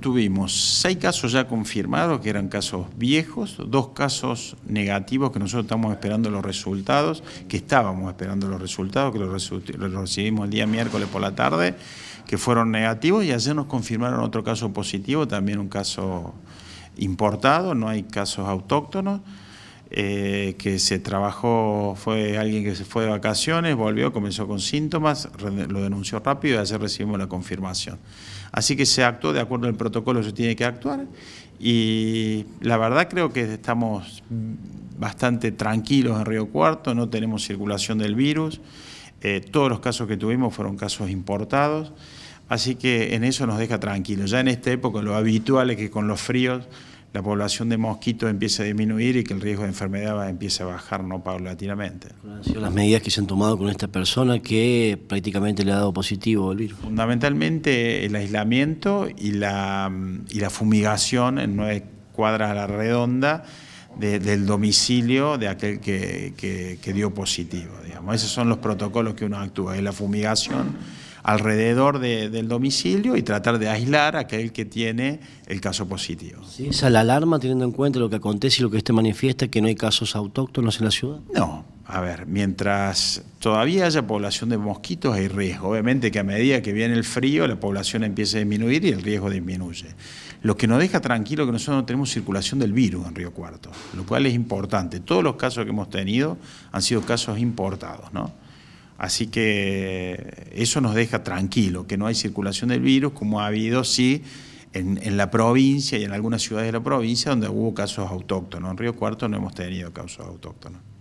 Tuvimos seis casos ya confirmados, que eran casos viejos, dos casos negativos que nosotros estamos esperando los resultados, que estábamos esperando los resultados, que los, recibimos el día miércoles por la tarde, que fueron negativos y ayer nos confirmaron otro caso positivo, también un caso importado, no hay casos autóctonos. Eh, que se trabajó, fue alguien que se fue de vacaciones, volvió, comenzó con síntomas, lo denunció rápido y ayer recibimos la confirmación. Así que se actuó de acuerdo al protocolo, se tiene que actuar y la verdad creo que estamos bastante tranquilos en Río Cuarto, no tenemos circulación del virus, eh, todos los casos que tuvimos fueron casos importados, así que en eso nos deja tranquilos. Ya en esta época lo habitual es que con los fríos la población de mosquitos empieza a disminuir y que el riesgo de enfermedad empiece a bajar no paulatinamente. ¿Cuáles han sido las medidas que se han tomado con esta persona que prácticamente le ha dado positivo el virus? Fundamentalmente el aislamiento y la, y la fumigación en nueve cuadras a la redonda del domicilio de aquel que, dio positivo. Digamos. Esos son los protocolos que uno actúa, es la fumigación alrededor del domicilio y tratar de aislar a aquel que tiene el caso positivo. Esa ¿Esa la alarma teniendo en cuenta lo que acontece y lo que este manifiesta, que no hay casos autóctonos en la ciudad? No, a ver, mientras todavía haya población de mosquitos hay riesgo. Obviamente que a medida que viene el frío la población empieza a disminuir y el riesgo disminuye. Lo que nos deja tranquilo es que nosotros no tenemos circulación del virus en Río Cuarto, lo cual es importante. Todos los casos que hemos tenido han sido casos importados, ¿no? Así que eso nos deja tranquilo, que no hay circulación del virus como ha habido, sí, en, en, la provincia y en algunas ciudades de la provincia donde hubo casos autóctonos. En Río Cuarto no hemos tenido casos autóctonos.